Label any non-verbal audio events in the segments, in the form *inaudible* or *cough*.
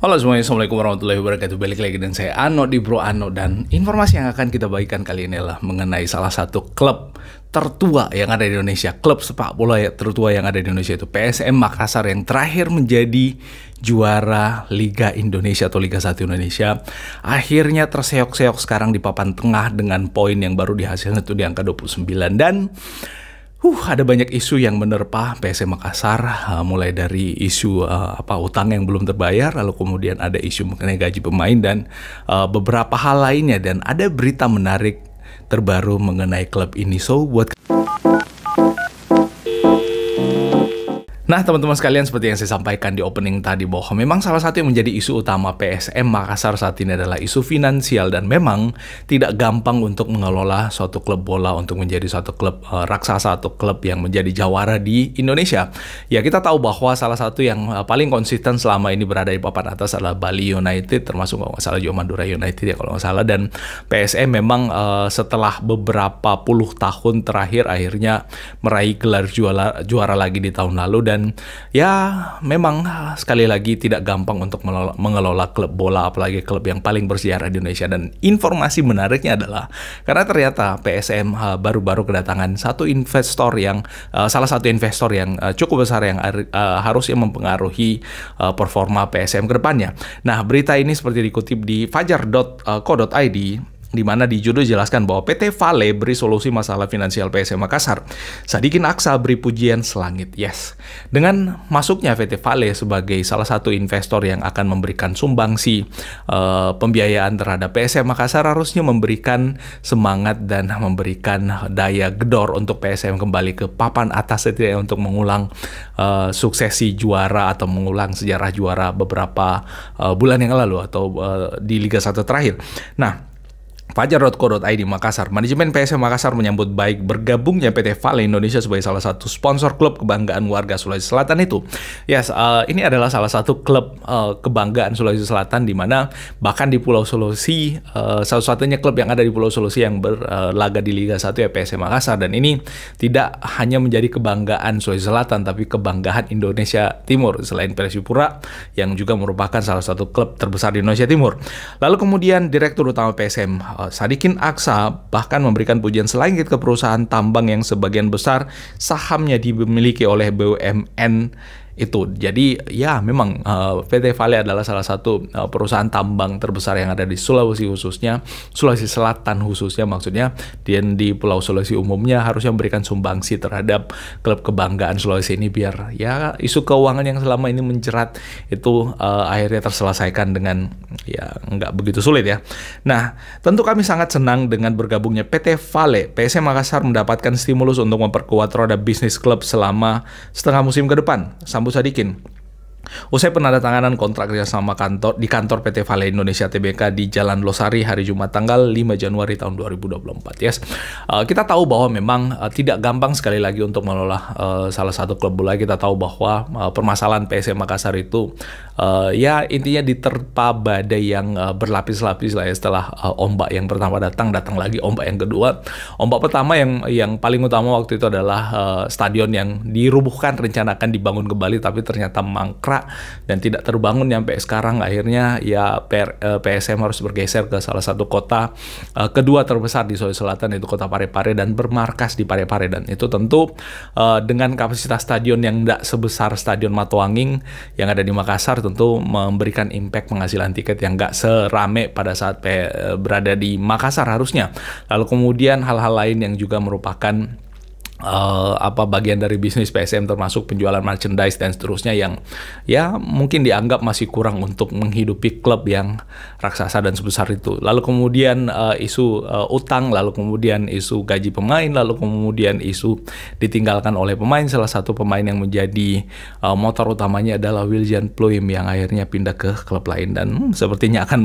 Halo semuanya, Assalamualaikum warahmatullahi wabarakatuh Balik lagi dengan saya Ano di Bro Ano Dan informasi yang akan kita bagikan kali ini adalah Mengenai salah satu klub tertua yang ada di Indonesia Klub sepak bola ya, tertua yang ada di Indonesia itu PSM Makassar yang terakhir menjadi juara Liga Indonesia atau Liga 1 Indonesia Akhirnya terseok-seok sekarang di papan tengah dengan poin yang baru dihasilkan itu di angka 29 Dan Huh, ada banyak isu yang menerpa PSM Makassar, uh, mulai dari isu uh, apa utang yang belum terbayar, lalu kemudian ada isu mengenai gaji pemain dan uh, beberapa hal lainnya dan ada berita menarik terbaru mengenai klub ini. So buat Nah, teman-teman sekalian seperti yang saya sampaikan di opening tadi bahwa memang salah satu yang menjadi isu utama PSM Makassar saat ini adalah isu finansial dan memang tidak gampang untuk mengelola suatu klub bola untuk menjadi suatu klub uh, raksasa atau klub yang menjadi jawara di Indonesia. Ya, kita tahu bahwa salah satu yang eh, paling konsisten selama ini berada di papan atas adalah Bali United termasuk kalau nggak salah juga Madura United ya kalau nggak salah dan PSM memang uh, setelah beberapa puluh tahun terakhir akhirnya meraih gelar juara juara lagi di tahun lalu dan dan ya memang sekali lagi tidak gampang untuk mengelola, klub bola apalagi klub yang paling bersejarah di Indonesia dan informasi menariknya adalah karena ternyata PSM eh, baru-baru kedatangan satu investor yang eh, salah satu investor yang eh, cukup besar yang harus harusnya mempengaruhi performa PSM ke depannya. Nah, berita ini seperti dikutip di fajar.co.id di mana di judul jelaskan bahwa PT Vale beri solusi masalah finansial PSM Makassar. Sadikin Aksa beri pujian selangit, yes. Dengan masuknya PT Vale sebagai salah satu investor yang akan memberikan sumbangsi uh, eh, pembiayaan terhadap PSM Makassar harusnya memberikan semangat dan memberikan daya gedor untuk PSM kembali ke papan atas setidaknya untuk mengulang uh, suksesi juara atau mengulang sejarah juara beberapa uh, bulan yang lalu atau uh, di Liga 1 terakhir. Nah, Fajar.co.id Makassar, manajemen PSM Makassar menyambut baik bergabungnya PT Vale Indonesia sebagai salah satu sponsor klub kebanggaan warga Sulawesi Selatan itu. Yes, uh, ini adalah salah satu klub uh, kebanggaan Sulawesi Selatan di mana bahkan di Pulau Sulawesi uh, satu-satunya klub yang ada di Pulau Sulawesi yang berlaga uh, di Liga 1 ya PSM Makassar dan ini tidak hanya menjadi kebanggaan Sulawesi Selatan tapi kebanggaan Indonesia Timur selain Persipura yang juga merupakan salah satu klub terbesar di Indonesia Timur. Lalu kemudian direktur utama PSM Eh, Sadikin Aksa bahkan memberikan pujian selangit ke perusahaan tambang yang sebagian besar sahamnya dimiliki oleh BUMN itu. Jadi ya memang uh, eh, PT Vale adalah salah satu uh, perusahaan tambang terbesar yang ada di Sulawesi khususnya, Sulawesi Selatan khususnya maksudnya dan di Pulau Sulawesi umumnya harusnya memberikan sumbangsi terhadap klub kebanggaan Sulawesi ini biar ya isu keuangan yang selama ini menjerat itu uh, akhirnya terselesaikan dengan ya nggak begitu sulit ya. Nah, tentu kami sangat senang dengan bergabungnya PT Vale. PSM Makassar mendapatkan stimulus untuk memperkuat roda bisnis klub selama setengah musim ke depan. Sambut Bu Sadikin Usai penandatanganan kontrak sama kantor di kantor PT Vale Indonesia Tbk di Jalan Losari hari Jumat tanggal 5 Januari tahun 2024, yes. Uh, kita tahu bahwa memang eh, tidak gampang sekali lagi untuk mengelola eh, salah satu klub bola. Kita tahu bahwa permasalahan PSM Makassar itu ya intinya diterpa badai yang berlapis-lapis lah ya setelah ombak yang pertama datang, datang lagi ombak yang kedua. Ombak pertama yang yang paling utama waktu itu adalah stadion yang dirubuhkan rencanakan dibangun kembali tapi ternyata mangkrak dan tidak terbangun sampai sekarang akhirnya ya PSM eh, harus bergeser ke salah satu kota eh, kedua terbesar di Sulawesi Selatan yaitu kota Parepare dan bermarkas di Parepare dan itu tentu eh, dengan kapasitas stadion yang tidak sebesar stadion Matuanging yang ada di Makassar tentu memberikan impact penghasilan tiket yang tidak serame pada saat berada di Makassar harusnya lalu kemudian hal-hal lain yang juga merupakan uh, apa bagian dari bisnis PSM termasuk penjualan merchandise dan seterusnya yang ya mungkin dianggap masih kurang untuk menghidupi klub yang raksasa dan sebesar itu. Lalu kemudian uh, isu uh, utang, lalu kemudian isu gaji pemain, lalu kemudian isu ditinggalkan oleh pemain. Salah satu pemain yang menjadi uh, motor utamanya adalah Wiljan Pluim yang akhirnya pindah ke klub lain dan hmm, sepertinya akan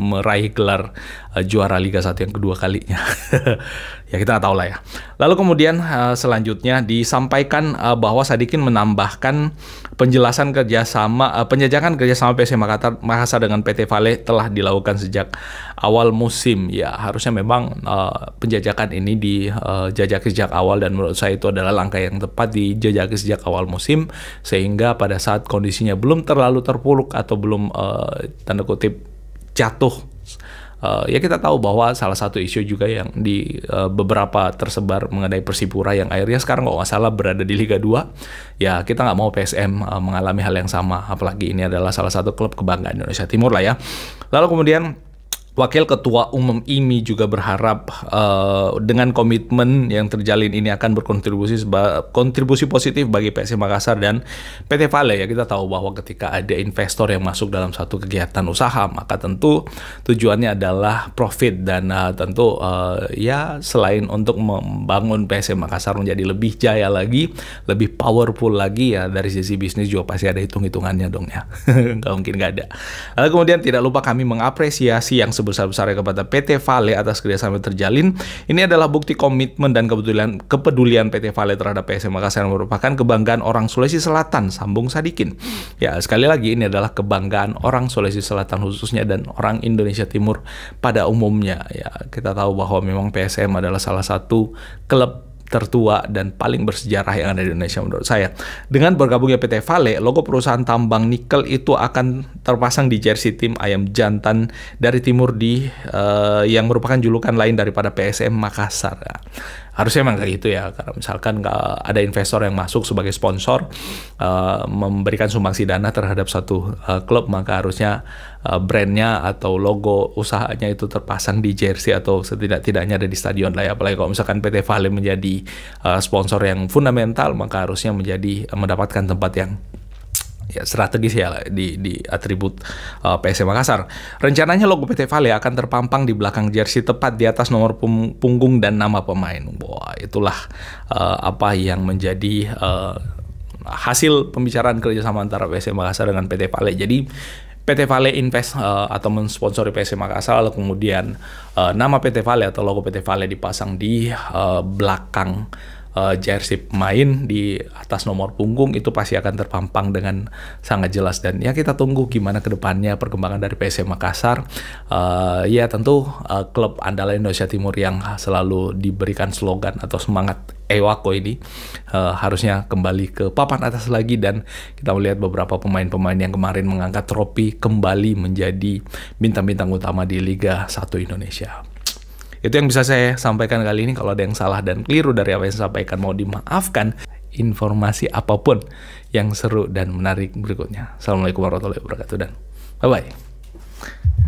meraih gelar uh, juara Liga 1 yang kedua kalinya. *laughs* ya kita nggak tahu lah ya. Lalu kemudian uh, selanjutnya disampaikan uh, bahwa Sadikin menambahkan penjelasan kerjasama uh, penjajakan kerjasama PSM Makassar, Makassar dengan PT Vale telah dilakukan sejak awal musim. Ya harusnya memang uh, penjajakan ini dijajaki sejak awal dan menurut saya itu adalah langkah yang tepat dijajaki sejak awal musim sehingga pada saat kondisinya belum terlalu terpuruk atau belum uh, tanda kutip jatuh uh, ya kita tahu bahwa salah satu isu juga yang di uh, beberapa tersebar mengenai Persipura yang akhirnya sekarang nggak masalah berada di Liga 2 ya kita nggak mau PSM uh, eh, mengalami hal yang sama apalagi ini adalah salah satu klub kebanggaan Indonesia Timur lah ya lalu kemudian Wakil Ketua Umum IMI juga berharap uh, dengan komitmen yang terjalin ini akan berkontribusi kontribusi positif bagi PSI Makassar dan PT Vale ya kita tahu bahwa ketika ada investor yang masuk dalam satu kegiatan usaha maka tentu tujuannya adalah profit dan uh, tentu uh, ya selain untuk membangun PSI Makassar menjadi lebih jaya lagi, lebih powerful lagi ya dari sisi bisnis juga pasti ada hitung-hitungannya dong ya. *laughs* nggak mungkin nggak ada. Lalu kemudian tidak lupa kami mengapresiasi yang sebesar-besarnya kepada PT Vale atas kerjasama terjalin. Ini adalah bukti komitmen dan kepedulian, kepedulian PT Vale terhadap PSM Makassar yang merupakan kebanggaan orang Sulawesi Selatan, sambung Sadikin. Ya, sekali lagi ini adalah kebanggaan orang Sulawesi Selatan khususnya dan orang Indonesia Timur pada umumnya. Ya, kita tahu bahwa memang PSM adalah salah satu klub tertua dan paling bersejarah yang ada di Indonesia menurut saya. Dengan bergabungnya PT Vale, logo perusahaan tambang nikel itu akan terpasang di jersey tim ayam jantan dari timur di uh, yang merupakan julukan lain daripada PSM Makassar harusnya memang kayak gitu ya karena misalkan ada investor yang masuk sebagai sponsor uh, memberikan sumbangsi dana terhadap satu uh, klub maka harusnya uh, brandnya atau logo usahanya itu terpasang di jersey atau setidak-tidaknya ada di stadion lah ya apalagi kalau misalkan PT Vale menjadi uh, sponsor yang fundamental maka harusnya menjadi uh, mendapatkan tempat yang ya, strategis ya di, di atribut uh, PSM Makassar. Rencananya logo PT Vale akan terpampang di belakang jersey tepat di atas nomor punggung dan nama pemain. Wah, itulah uh, apa yang menjadi uh, hasil pembicaraan kerjasama antara PSM Makassar dengan PT Vale. Jadi PT Vale invest uh, atau mensponsori PSM Makassar lalu kemudian uh, nama PT Vale atau logo PT Vale dipasang di uh, belakang uh, eh, jersey pemain di atas nomor punggung itu pasti akan terpampang dengan sangat jelas dan ya kita tunggu gimana kedepannya perkembangan dari PSM Makassar uh, ya tentu uh, klub andalan Indonesia Timur yang selalu diberikan slogan atau semangat Ewako ini uh, harusnya kembali ke papan atas lagi dan kita melihat beberapa pemain-pemain yang kemarin mengangkat trofi kembali menjadi bintang-bintang utama di Liga 1 Indonesia. Itu yang bisa saya sampaikan kali ini. Kalau ada yang salah dan keliru dari apa yang saya sampaikan mau dimaafkan. Informasi apapun yang seru dan menarik berikutnya. Assalamualaikum warahmatullahi wabarakatuh dan bye-bye.